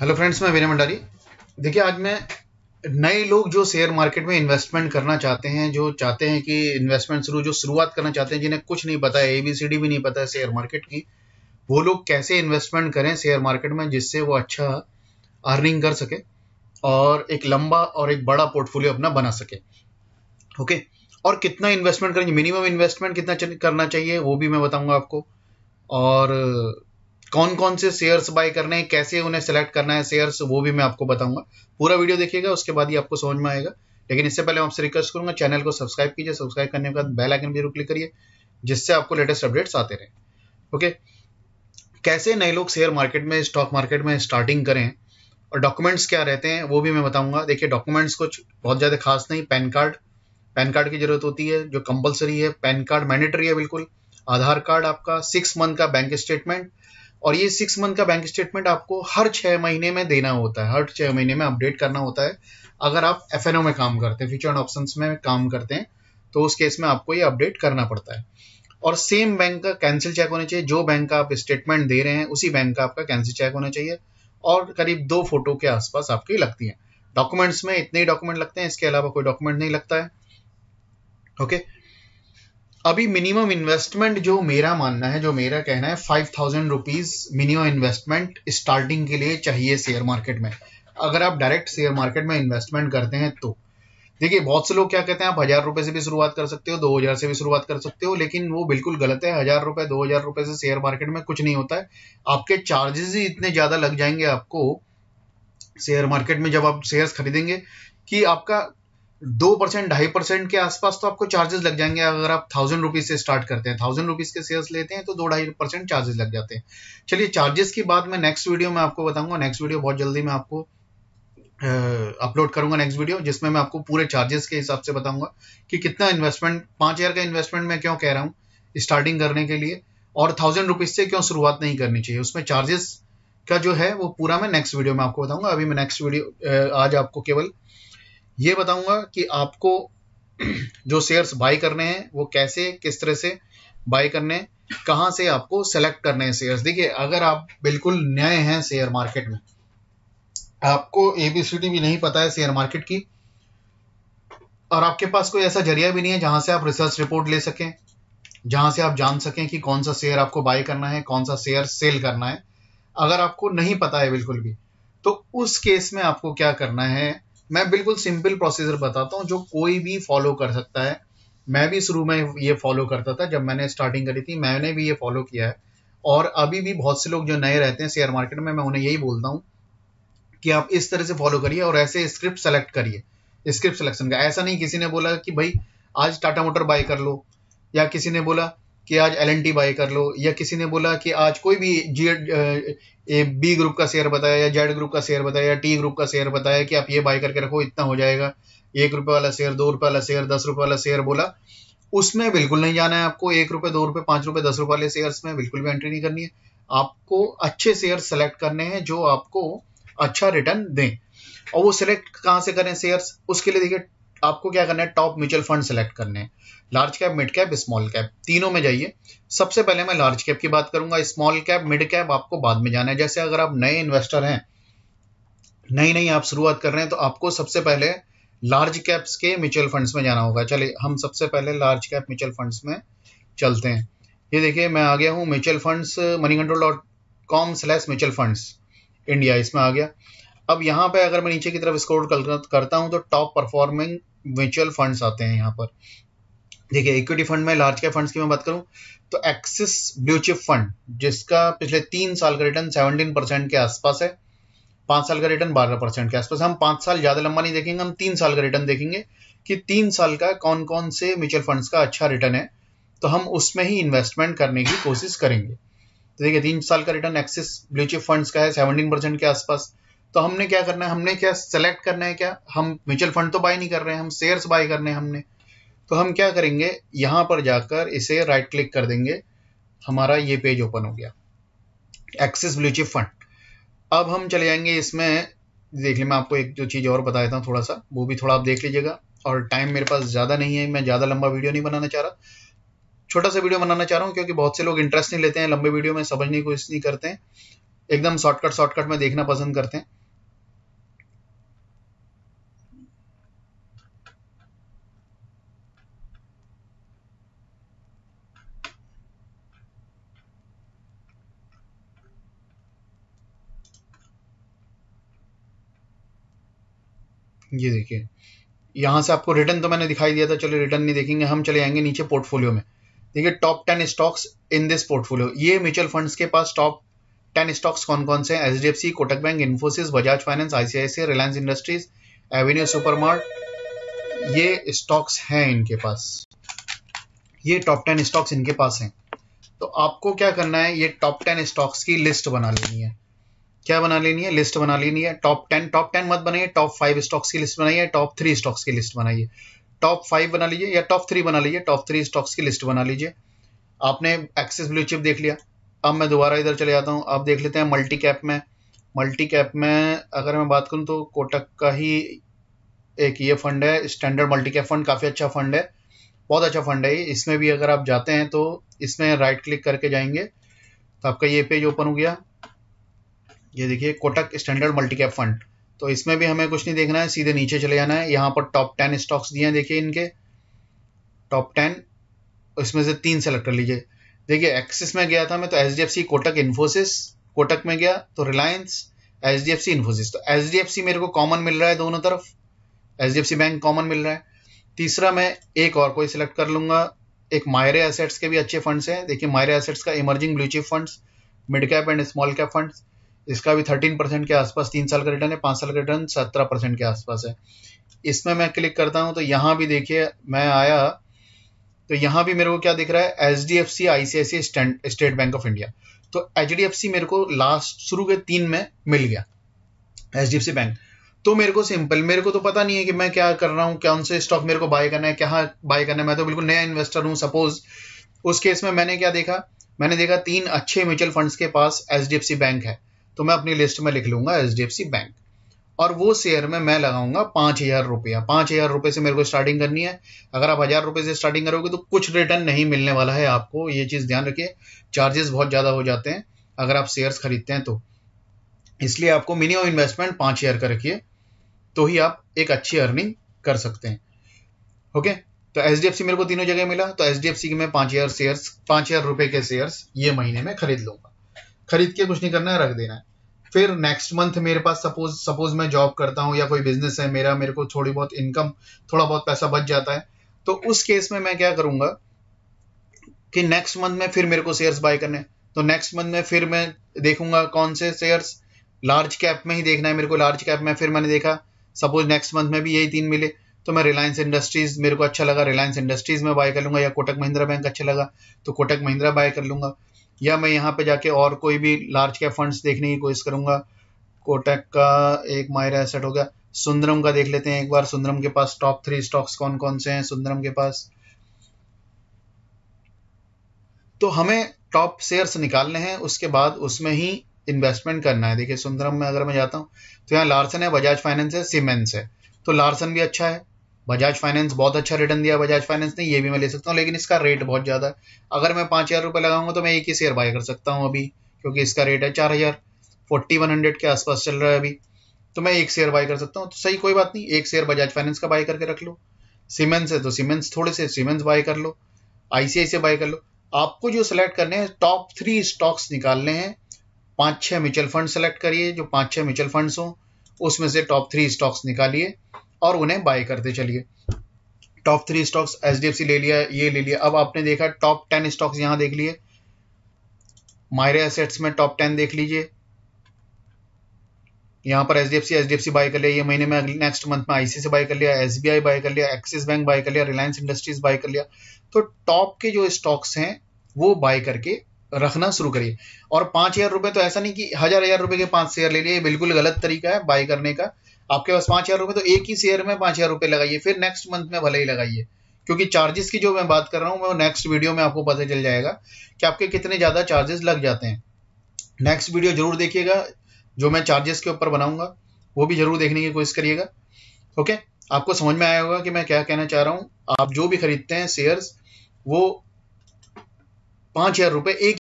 Hello friends मैं विनय मंडारी देखिए आज मैं नए लोग जो शेयर मार्केट में इन्वेस्टमेंट करना चाहते हैं जो चाहते हैं कि इन्वेस्टमेंट शुरू जो शुरुआत करना चाहते हैं जिन्हें कुछ नहीं पता है एबीसीडी भी नहीं पता है शेयर मार्केट की वो लोग कैसे इन्वेस्टमेंट करें शेयर मार्केट में जिससे वो अच्छा अर्निंग कर सके और एक लंबा और एक बड़ा पोर्टफोलियो अपना बना सके ओके और कितना इन्वेस्टमेंट करेंगे मिनिमम इन्वेस्टमेंट कितना करना चाहिए वो भी मैं बताऊंगा आपको और कौन कौन से शेयर्स बाय करने हैं कैसे उन्हें सेलेक्ट करना है शेयर्स वो भी मैं आपको बताऊंगा पूरा वीडियो देखिएगा उसके बाद ही आपको समझ में आएगा लेकिन इससे पहले मैं आपसे रिक्वेस्ट करूंगा चैनल को सब्सक्राइब कीजिए सब्सक्राइब करने के बाद बेल आइकन भी जरूर क्लिक करिए जिससे आपको लेटेस्ट अपडेट्स आते रहे ओके कैसे नए लोग शेयर मार्केट में स्टॉक मार्केट में स्टार्टिंग करें और डॉक्यूमेंट्स क्या रहते हैं वो भी मैं बताऊंगा देखिए डॉक्यूमेंट्स कुछ बहुत ज़्यादा खास नहीं पैन कार्ड पैन कार्ड की जरूरत होती है जो कंपलसरी है पैन कार्ड मैंडेटरी है बिल्कुल आधार कार्ड आपका सिक्स मंथ का बैंक स्टेटमेंट और ये सिक्स मंथ का बैंक स्टेटमेंट आपको हर छह महीने में देना होता है हर छह महीने में अपडेट करना होता है अगर आप एफ में काम करते हैं फ्यूचर ऑप्शन में काम करते हैं तो उस केस में आपको ये अपडेट करना पड़ता है और सेम बैंक का कैंसिल चेक होना चाहिए जो बैंक का आप स्टेटमेंट दे रहे हैं उसी बैंक का आपका कैंसिल चेक होना चाहिए और करीब दो फोटो के आसपास आपकी लगती है डॉक्यूमेंट्स में इतने ही डॉक्यूमेंट लगते हैं इसके अलावा कोई डॉक्यूमेंट नहीं लगता है ओके okay? अभी मिनिमम इन्वेस्टमेंट जो मेरा मानना है जो मेरा कहना है five thousand rupees minimum investment starting के लिए चाहिए शेयर मार्केट में अगर आप डायरेक्ट शेयर मार्केट में इन्वेस्टमेंट करते हैं तो देखिए बहुत से लोग क्या कहते हैं आप हजार रुपए से भी शुरुआत कर सकते हो दो हजार से भी शुरुआत कर सकते हो लेकिन वो बिल्कुल गलत है हजार रुपए दो हजार रुपए से शेयर मार्केट में कुछ नहीं होता है आपके चार्जेस ही इतने ज्यादा लग जाएंगे आपको शेयर मार्केट में जब आप शेयर्स खरीदेंगे कि आपका दो परसेंट ढाई परसेंट के आसपास तो आपको चार्जेस लग जाएंगे अगर आप थाउजेंड रुपीज से स्टार्ट करते हैं थाउजेंड रुपीज के शेयर्स लेते हैं तो दो ढाई परसेंट चार्जेस लग जाते हैं चलिए चार्जेस की बात मैं नेक्स्ट वीडियो में आपको बताऊंगा नेक्स्ट वीडियो बहुत जल्दी मैं आपको अपलोड करूंगा नेक्स्ट वीडियो जिसमें मैं आपको पूरे चार्जेस के हिसाब से बताऊंगा कि कितना इन्वेस्टमेंट पांच हज़ार का इन्वेस्टमेंट मैं क्यों कह रहा हूँ स्टार्टिंग करने के लिए और थाउजेंड रुपीज से क्यों शुरुआत नहीं करनी चाहिए उसमें चार्जेस का जो है वो पूरा मैं नेक्स्ट वीडियो में आपको बताऊंगा अभी मैं नेक्स्ट वीडियो आज आपको केवल ये बताऊंगा कि आपको जो शेयर्स बाई करने हैं वो कैसे किस तरह से बाई करने कहां से आपको सेलेक्ट करने हैं शेयर्स देखिए अगर आप बिल्कुल नए हैं शेयर मार्केट में आपको एबीसीडी भी नहीं पता है शेयर मार्केट की और आपके पास कोई ऐसा जरिया भी नहीं है जहां से आप रिसर्च रिपोर्ट ले सकें जहां से आप जान सकें कि कौन सा शेयर आपको बाय करना है कौन सा शेयर सेल करना है अगर आपको नहीं पता है बिल्कुल भी तो उस केस में आपको क्या करना है मैं बिल्कुल सिंपल प्रोसीजर बताता हूँ जो कोई भी फॉलो कर सकता है मैं भी शुरू में ये फॉलो करता था जब मैंने स्टार्टिंग करी थी मैंने भी ये फॉलो किया है और अभी भी बहुत से लोग जो नए रहते हैं शेयर मार्केट में मैं उन्हें यही बोलता हूँ कि आप इस तरह से फॉलो करिए और ऐसे स्क्रिप्ट सेलेक्ट करिए स्क्रिप्ट सिलेक्शन का ऐसा नहीं किसी ने बोला कि भाई आज टाटा मोटर बाय कर लो या किसी ने बोला कि आज एल एन टी बाय कर लो या किसी ने बोला कि आज कोई भी जी बी ग्रुप का शेयर बताया या जेड ग्रुप का शेयर बताया या टी ग्रुप का शेयर बताया कि आप ये बाय करके रखो इतना हो जाएगा एक रुपये वाला शेयर दो रुपये वाला शेयर दस रुपये वाला शेयर बोला उसमें बिल्कुल नहीं जाना है आपको एक रुपये दो रुपये पाँच रुपये दस रुपये वाले शेयर्स में बिल्कुल भी एंट्री नहीं करनी है आपको अच्छे शेयर सेलेक्ट करने हैं जो आपको अच्छा रिटर्न दें और वो सिलेक्ट कहाँ से करें शेयर्स उसके लिए देखिए आपको क्या करना है टॉप म्यूचुअल फंड सेलेक्ट करने हैं large cap mid cap small cap तीनों में जाइए सबसे पहले मैं लार्ज कैप की बात करूंगा स्मॉल कैप मिड कैप आपको बाद में जाना है जैसे अगर आप नए इन्वेस्टर हैं नई नई आप शुरुआत कर रहे हैं तो आपको सबसे पहले लार्ज कैप्स के म्यूचुअल फंड्स में जाना होगा चलिए हम सबसे पहले लार्ज कैप म्यूचुअल फंड्स में चलते हैं ये देखिए मैं आ गया हूँ mutual funds Moneycontrol dot com slash mutual funds India इसमें आ गया अब यहाँ पे अगर मैं नीचे की तरफ स्कोर करता हूँ तो टॉप परफॉर्मिंग म्यूचुअल फंड्स आते हैं यहाँ पर देखिए इक्विटी फंड में लार्ज कैप फंड्स की मैं बात करूं तो एक्सिस ब्लू चिप फंड जिसका पिछले तीन साल का रिटर्न सेवनटीन परसेंट के आसपास है पांच साल का रिटर्न बारह परसेंट के आसपास हम पांच साल ज़्यादा लंबा नहीं देखेंगे हम तीन साल का रिटर्न देखेंगे कि तीन साल का कौन कौन से म्यूचुअल फंड्स का अच्छा रिटर्न है तो हम उसमें ही इन्वेस्टमेंट करने की कोशिश करेंगे तो देखिए तीन साल का रिटर्न एक्सिस ब्लूचिप फंड्स का है सेवनटीन परसेंट के आसपास तो हमने क्या करना है हमने क्या सेलेक्ट करना है क्या हम म्यूचुअल फंड तो बाय नहीं कर रहे हैं हम शेयर्स बाय करने हैं हमने तो हम क्या करेंगे यहां पर जाकर इसे राइट क्लिक कर देंगे हमारा ये पेज ओपन हो गया एक्सिस ब्लू चिप फंड अब हम चले जाएंगे इसमें देख लें मैं आपको एक जो चीज़ और बता देता हूँ थोड़ा सा वो भी थोड़ा आप देख लीजिएगा और टाइम मेरे पास ज़्यादा नहीं है मैं ज़्यादा लंबा वीडियो नहीं बनाना चाह रहा छोटा सा वीडियो बनाना चाह रहा हूँ क्योंकि बहुत से लोग इंटरेस्ट नहीं लेते हैं लंबे वीडियो में समझने की कोशिश नहीं करते हैं एकदम शॉर्टकट शॉर्टकट में देखना पसंद करते हैं ये देखिए यहाँ से आपको रिटर्न तो मैंने दिखाई दिया था चलो रिटर्न नहीं देखेंगे हम चले आएंगे नीचे पोर्टफोलियो में देखिए top ten stocks in this portfolio ये म्यूचुअल फंड्स के पास टॉप टेन स्टॉक्स कौन कौन से H D F C Kotak bank Infosys Bajaj finance ICIC Reliance Industries Avenue Supermart ये स्टॉक्स हैं इनके पास ये टॉप टेन स्टॉक्स इनके पास हैं तो आपको क्या करना है ये टॉप टेन स्टॉक्स की लिस्ट बना लेनी है क्या बना लेनी है लिस्ट बना लेनी है टॉप टेन टॉप टेन मत बनाइए टॉप फाइव स्टॉक्स की लिस्ट बनाइए टॉप थ्री स्टॉक्स की लिस्ट बनाइए टॉप फाइव बना लीजिए या टॉप थ्री बना लीजिए टॉप थ्री स्टॉक्स की लिस्ट बना लीजिए आपने एक्सिस ब्लू चिप देख लिया अब मैं दोबारा इधर चले जाता हूँ अब देख लेते हैं मल्टी कैप में मल्टी कैप में अगर मैं बात करूँ तो कोटक का ही एक ये फंड है स्टैंडर्ड मल्टी कैप फंड काफ़ी अच्छा फंड है बहुत अच्छा फंड है इसमें भी अगर आप जाते हैं तो इसमें राइट क्लिक करके जाएंगे तो आपका ये पेज ओपन हो गया ये देखिए Kotak standard multi cap fund तो इसमें भी हमें कुछ नहीं देखना है सीधे नीचे चले जाना है यहाँ पर टॉप टेन स्टॉक्स दिए हैं देखिए इनके टॉप टेन इसमें से तीन सेलेक्ट कर लीजिए देखिए एक्सिस में गया था मैं तो एच कोटक इन्फोसिस कोटक में गया तो रिलायंस एच इन्फोसिस तो एच मेरे को कॉमन मिल रहा है दोनों तरफ एच बैंक कॉमन मिल रहा है तीसरा मैं एक और कोई सिलेक्ट कर लूंगा एक मायरे एसेट्स के भी अच्छे फंड्स हैं देखिए मायरे एसेट्स का emerging bluechip funds mid cap and small cap funds इसका भी थर्टीन परसेंट के आसपास तीन साल का रिटर्न है पांच साल का रिटर्न सत्रह परसेंट के आसपास है इसमें मैं क्लिक करता हूं तो यहाँ भी देखिए मैं आया तो यहाँ भी मेरे को क्या दिख रहा है H D F C ICIC State Bank of India तो एच डी एफ सी मेरे को लास्ट शुरू के तीन में मिल गया H D F C bank तो मेरे को सिंपल मेरे को तो पता नहीं है कि मैं क्या कर रहा हूँ कौन से स्टॉक मेरे को बाय करना है क्या बाय करना है मैं तो बिल्कुल नया इन्वेस्टर हूँ सपोज उस केस में मैंने क्या देखा मैंने देखा तीन अच्छे म्यूचुअल फंड्स के पास H D F C bank है तो मैं अपनी लिस्ट में लिख लूंगा H D F C bank और वो शेयर में मैं लगाऊंगा पांच हज़ार रुपया पांच हज़ार रुपये से मेरे को स्टार्टिंग करनी है अगर आप हज़ार रुपये से स्टार्टिंग करोगे तो कुछ रिटर्न नहीं मिलने वाला है आपको ये चीज़ ध्यान रखिए चार्जेस बहुत ज़्यादा हो जाते हैं अगर आप शेयर्स खरीदते हैं तो इसलिए आपको मिनिमम इन्वेस्टमेंट पांच हज़ार का रखिए तो ही आप एक अच्छी अर्निंग कर सकते हैं ओके तो एच मेरे को तीनों जगह मिला तो एच डी एफ सी के मैं पांच हज़ार शेयर्स पांच हज़ार रुपये के शेयर्स ये महीने में खरीद लूंगा खरीद के कुछ नहीं करना है रख देना है फिर नेक्स्ट मंथ मेरे पास सपोज सपोज मैं जॉब करता हूँ या कोई बिजनेस है मेरा मेरे को थोड़ी बहुत इनकम थोड़ा बहुत पैसा बच जाता है तो उस केस में मैं क्या करूंगा कि नेक्स्ट मंथ में फिर मेरे को शेयर्स बाय करने तो नेक्स्ट मंथ में फिर मैं देखूंगा कौन से शेयर्स लार्ज कैप में ही देखना है मेरे को लार्ज कैप में फिर मैंने देखा सपोज नेक्स्ट मंथ में भी यही तीन मिले तो मैं रिलायंस इंडस्ट्रीज मेरे को अच्छा लगा रिलायंस इंडस्ट्रीज में बाय कर लूंगा या कोटक महिंद्रा बैंक अच्छा लगा तो कोटक महिंद्रा बाय कर लूंगा या मैं यहाँ पे जाके और कोई भी लार्ज कैप फंड्स देखने की कोशिश करूंगा कोटक का एक मायरा एसेट हो गया सुंदरम का देख लेते हैं एक बार सुंदरम के पास टॉप थ्री स्टॉक्स कौन कौन से हैं सुंदरम के पास तो हमें टॉप शेयर्स निकालने हैं उसके बाद उसमें ही इन्वेस्टमेंट करना है देखिए सुंदरम में अगर मैं जाता हूँ तो यहाँ लार्सन है बजाज फाइनेंस है सीमेंस है तो लार्सन भी अच्छा है बजाज फाइनेंस बहुत अच्छा रिटर्न दिया बजाज फाइनेंस ने ये भी मैं ले सकता हूँ लेकिन इसका रेट बहुत ज़्यादा है अगर मैं पाँच हज़ार रुपये लगाऊंगा तो मैं एक ही शेयर बाय कर सकता हूँ अभी क्योंकि इसका रेट है चार हज़ार फोर्टी वन हंड्रेड के आसपास चल रहा है अभी तो मैं एक शेयर बाय कर सकता हूँ तो सही कोई बात नहीं एक शेयर बजाज फाइनेंस का बाय करके रख लो सीमेंस है तो सीमेंस थोड़े से सीमेंस बाय कर लो से बाय कर लो आपको जो सिलेक्ट करने हैं टॉप थ्री स्टॉक्स निकालने हैं पाँच छः म्यूचुअल फंड सेलेक्ट करिए जो पाँच छः म्यूचुअल फंड्स हों उसमें से टॉप थ्री स्टॉक्स निकालिए और उन्हें बाय करते चलिए टॉप थ्री स्टॉक्स एच ले लिया ये ले लिया अब आपने देखा टॉप टेन स्टॉक्स यहां देख लिए मायरे एसेट्स में टॉप टेन देख लीजिए यहां पर H D F C H D F C buy कर लिया ये महीने में नेक्स्ट मंथ में आईसी से बाय कर लिया एस बी आई बाय कर लिया एक्सिस बैंक बाय कर लिया रिलायंस इंडस्ट्रीज बाय कर लिया तो टॉप के जो स्टॉक्स हैं वो बाय करके रखना शुरू करिए और पांच हज़ार रुपए तो ऐसा नहीं कि हज़ार हज़ार रुपए के पांच शेयर ले लिए बिल्कुल गलत तरीका है बाय करने का आपके पास पांच हजार रुपए तो एक ही शेयर में पांच हजार रुपए लगाइए फिर नेक्स्ट मंथ में भले ही लगाइए क्योंकि चार्जेस की जो मैं बात कर रहा हूँ वो नेक्स्ट वीडियो में आपको पता चल जाएगा कि आपके कितने ज़्यादा चार्जेस लग जाते हैं नेक्स्ट वीडियो जरूर देखिएगा जो मैं चार्जेस के ऊपर बनाऊंगा वो भी जरूर देखने की कोशिश करिएगा ओके आपको समझ में आया होगा कि मैं क्या कहना चाह रहा हूँ आप जो भी खरीदते हैं शेयर्स वो पांच हज़ार रुपये एक